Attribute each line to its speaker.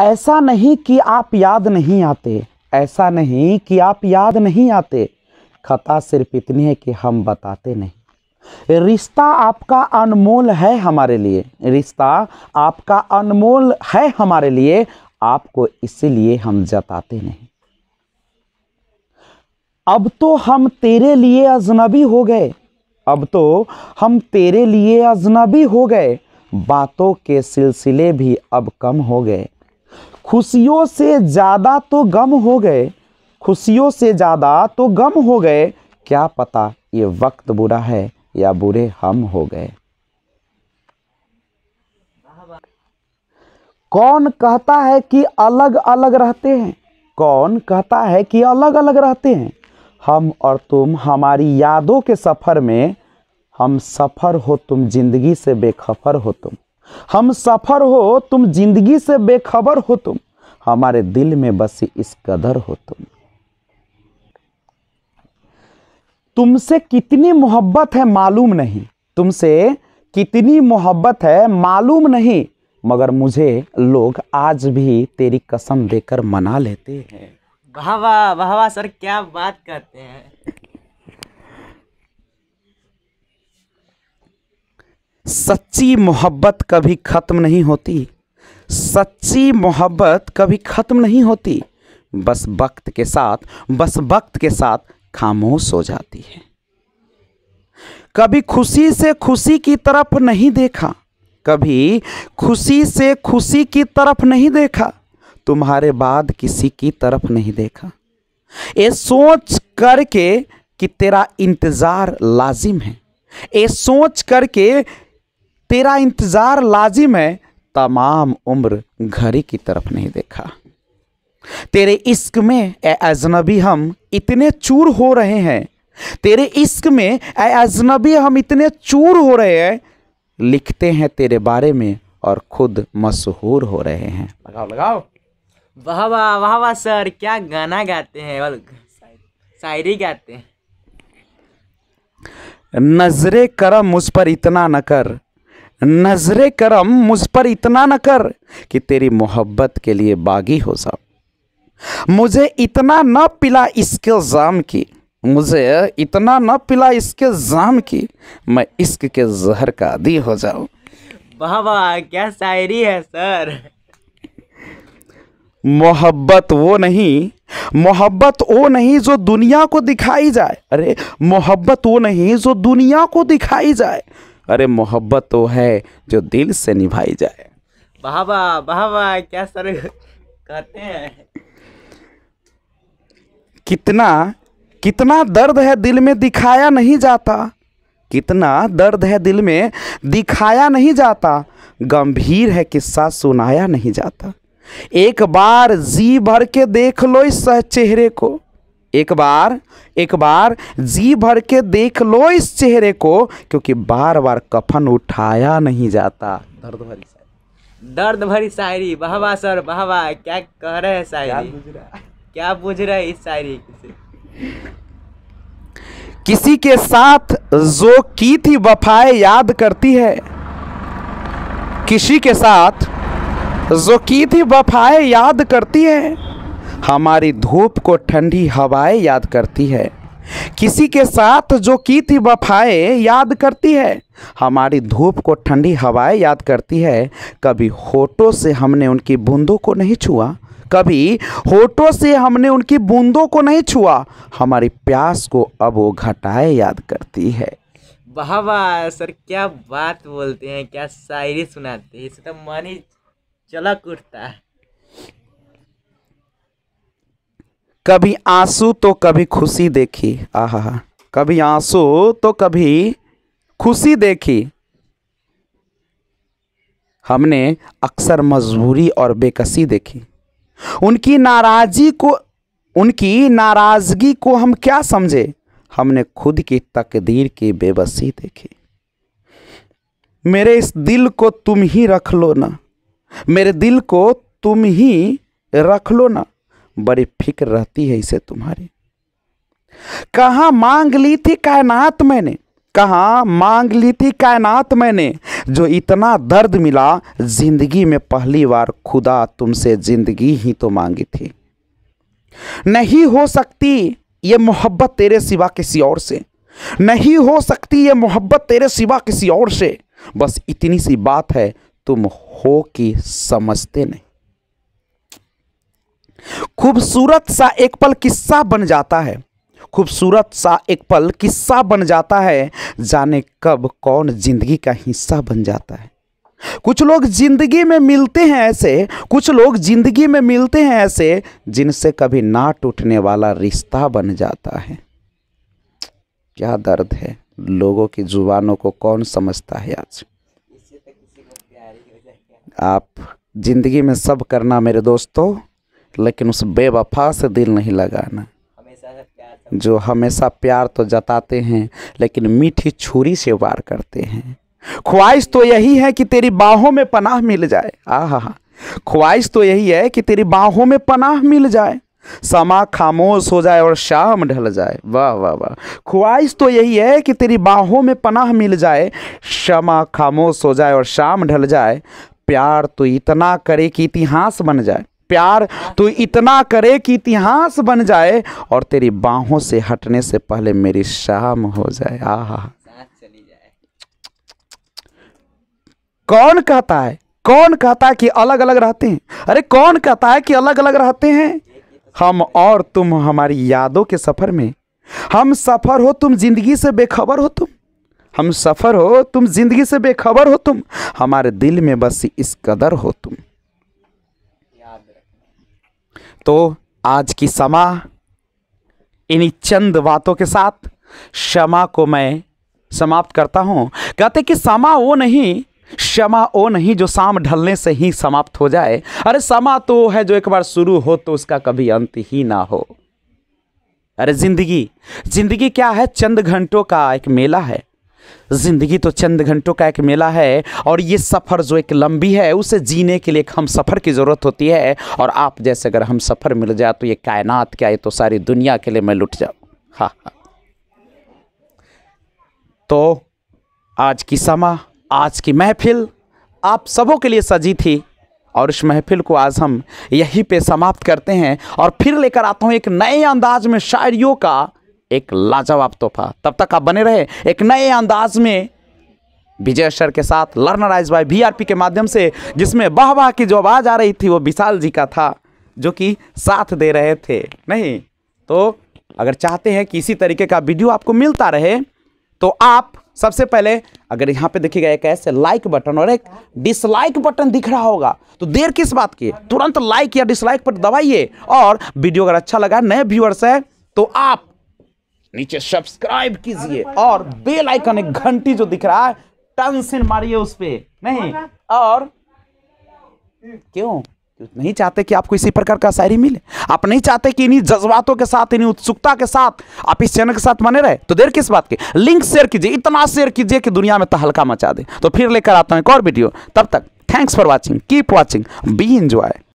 Speaker 1: ऐसा नहीं कि आप याद नहीं आते ऐसा नहीं कि आप याद नहीं आते खता सिर्फ इतनी है कि हम बताते नहीं रिश्ता आपका अनमोल है हमारे लिए रिश्ता आपका अनमोल है हमारे लिए आपको इसलिए हम जताते नहीं अब तो हम तेरे लिए अजनबी हो गए अब तो हम तेरे लिए अजनबी हो गए बातों के सिलसिले भी अब कम हो गए खुशियों से ज़्यादा तो गम हो गए खुशियों से ज़्यादा तो गम हो गए क्या पता ये वक्त बुरा है या बुरे हम हो गए कौन कहता है कि अलग अलग रहते हैं कौन कहता है कि अलग अलग रहते हैं हम और तुम हमारी यादों के सफ़र में हम सफ़र हो तुम जिंदगी से बेखफर हो तुम हम सफर हो तुम जिंदगी से बेखबर हो तुम हमारे दिल में बसी इस कदर हो तुम तुमसे कितनी मोहब्बत है मालूम नहीं तुमसे कितनी मोहब्बत है मालूम नहीं मगर मुझे लोग आज भी तेरी कसम देकर मना लेते हैं वाह वाह वाह सर क्या बात करते हैं सच्ची मोहब्बत कभी ख़त्म नहीं होती सच्ची मोहब्बत कभी ख़त्म नहीं होती बस वक्त के साथ बस वक्त के साथ खामोश हो जाती है कभी खुशी से खुशी की तरफ नहीं देखा कभी खुशी से खुशी की तरफ नहीं देखा तुम्हारे बाद किसी की तरफ नहीं देखा ये सोच करके कि तेरा इंतज़ार लाजिम है ये सोच करके तेरा इंतज़ार लाजिम है तमाम उम्र घड़ी की तरफ नहीं देखा तेरे इश्क में ए अजनबी हम इतने चूर हो रहे हैं तेरे इश्क में ए अजनबी हम इतने चूर हो रहे हैं लिखते हैं तेरे बारे में और खुद मशहूर हो रहे हैं लगाओ लगाओ वाह वाह वाह वाह सर क्या गाना गाते हैं शायरी गाते हैं नजरे करम मुझ पर इतना न कर नजरे करम मुझ पर इतना न कर कि तेरी मोहब्बत के लिए बागी हो जाओ मुझे इतना न पिला इसके जाम की मुझे इतना न पिला इसके जाम की मैं इश्क के जहर का आदि हो जाऊं बाबा क्या शायरी है सर मोहब्बत वो नहीं मोहब्बत वो नहीं जो दुनिया को दिखाई जाए अरे मोहब्बत वो नहीं जो दुनिया को दिखाई जाए अरे मोहब्बत तो है जो दिल से निभाई जाए बाबा बाबा क्या सर कहते हैं कितना कितना दर्द है दिल में दिखाया नहीं जाता कितना दर्द है दिल में दिखाया नहीं जाता गंभीर है किस्सा सुनाया नहीं जाता एक बार जी भर के देख लो इस चेहरे को एक बार एक बार जी भर के देख लो इस चेहरे को क्योंकि बार बार कफन उठाया नहीं जाता दर्द भरी दर्द भरी शायरी वाह सर वाह क्या कह रहे हैं शायरी क्या बुझ रहा है इस शायरी किसी के साथ जो की थी वफाएं याद करती है किसी के साथ जो की थी वफाएं याद करती है हमारी धूप को ठंडी हवाएं याद करती है किसी के साथ जो की थी वफाएं याद करती है हमारी धूप को ठंडी हवाएं याद करती है कभी होठों से हमने उनकी बूंदों को नहीं छुआ कभी होठों से हमने उनकी बूंदों को नहीं छुआ हमारी प्यास को अब वो घटाए याद करती है वाह सर क्या बात बोलते हैं क्या शायरी सुनाते हैं इससे तो मन ही चलक उठता है कभी आंसू तो कभी खुशी देखी आहा कभी आंसू तो कभी खुशी देखी हमने अक्सर मजबूरी और बेकसी देखी उनकी नाराज़गी को उनकी नाराज़गी को हम क्या समझे हमने खुद की तकदीर की बेबसी देखी मेरे इस दिल को तुम ही रख लो ना मेरे दिल को तुम ही रख लो ना बड़ी फिक्र रहती है इसे तुम्हारी कहा मांग ली थी कायनात मैंने कहा मांग ली थी कायनात मैंने जो इतना दर्द मिला जिंदगी में पहली बार खुदा तुमसे जिंदगी ही तो मांगी थी नहीं हो सकती ये मोहब्बत तेरे सिवा किसी और से नहीं हो सकती ये मोहब्बत तेरे सिवा किसी और से बस इतनी सी बात है तुम हो कि समझते नहीं खूबसूरत सा एक पल किस्सा बन जाता है खूबसूरत सा एक पल किस्सा बन जाता है जाने कब कौन जिंदगी का हिस्सा बन जाता है कुछ लोग जिंदगी में मिलते हैं ऐसे कुछ लोग जिंदगी में मिलते हैं ऐसे जिनसे कभी ना टूटने वाला रिश्ता बन जाता है क्या दर्द है लोगों की जुबानों को कौन समझता है आज आप जिंदगी में सब करना मेरे दोस्तों लेकिन उस बेवफा से दिल नहीं लगाना जो हमेशा प्यार तो जताते हैं लेकिन मीठी छुरी से वार करते हैं ख्वाहिश तो यही है कि तेरी बाहों में पनाह मिल जाए आह ख्वाहिश तो यही है कि तेरी बाहों में पनाह मिल जाए समा खामोश हो जाए और शाम ढल जाए वाह वाह वाह ख्वाहिश तो यही है कि तेरी बाहों में पनाह मिल जाए शमा खामोश हो जाए और शाम ढल जाए प्यार तो इतना करे कि इतिहास बन जाए प्यार तू इतना करे कि इतिहास बन जाए और तेरी बाहों से हटने से पहले मेरी शाम हो जाए आहा कौन कहता है कौन कहता है कि अलग अलग रहते हैं अरे कौन कहता है कि अलग अलग रहते हैं हम और तुम हमारी यादों के सफर में हम सफर हो तुम जिंदगी से बेखबर हो तुम हम सफर हो तुम जिंदगी से बेखबर हो तुम हमारे दिल में बस इस कदर हो तुम तो आज की समा इन्हीं चंद बातों के साथ क्षमा को मैं समाप्त करता हूँ कहते कि समा वो नहीं क्षमा वो नहीं जो शाम ढलने से ही समाप्त हो जाए अरे समा तो है जो एक बार शुरू हो तो उसका कभी अंत ही ना हो अरे जिंदगी जिंदगी क्या है चंद घंटों का एक मेला है ज़िंदगी तो चंद घंटों का एक मेला है और ये सफ़र जो एक लंबी है उसे जीने के लिए एक हम सफ़र की ज़रूरत होती है और आप जैसे अगर हम सफ़र मिल जाए तो ये कायनात क्या ये तो सारी दुनिया के लिए मैं लुट जाऊँ हाँ हाँ तो आज की समा आज की महफिल आप सबों के लिए सजी थी और इस महफिल को आज हम यहीं पे समाप्त करते हैं और फिर लेकर आता हूँ एक नए अंदाज में शायरियों का एक लाजवाब तोहफा तब तक आप बने रहे एक नए अंदाज में विजय सर के साथ लर्नर आइज बाय वीआरपी के माध्यम से जिसमें वाह वाह की जो आवाज़ आ रही थी वो विशाल जी का था जो कि साथ दे रहे थे नहीं तो अगर चाहते हैं कि इसी तरीके का वीडियो आपको मिलता रहे तो आप सबसे पहले अगर यहाँ पे देखिएगा एक ऐसे लाइक बटन और एक डिसलाइक बटन दिख रहा होगा तो देर किस बात की तुरंत लाइक या डिसलाइक पर दबाइए और वीडियो अगर अच्छा लगा नए व्यूअर्स है तो आप नीचे सब्सक्राइब कीजिए और बेल आइकन एक घंटी जो दिख रहा है टन से मारिए उस पर नहीं और क्यों नहीं चाहते कि आपको इसी प्रकार का शायरी मिले आप नहीं चाहते कि इन्हीं जज्बातों के साथ इन्हीं उत्सुकता के साथ आप इस चैनल के साथ बने रहे तो देर किस बात की लिंक शेयर कीजिए इतना शेयर कीजिए कि दुनिया में तहलका तो मचा दे तो फिर लेकर आता हूं एक और वीडियो तब तक thanks for watching keep watching be enjoy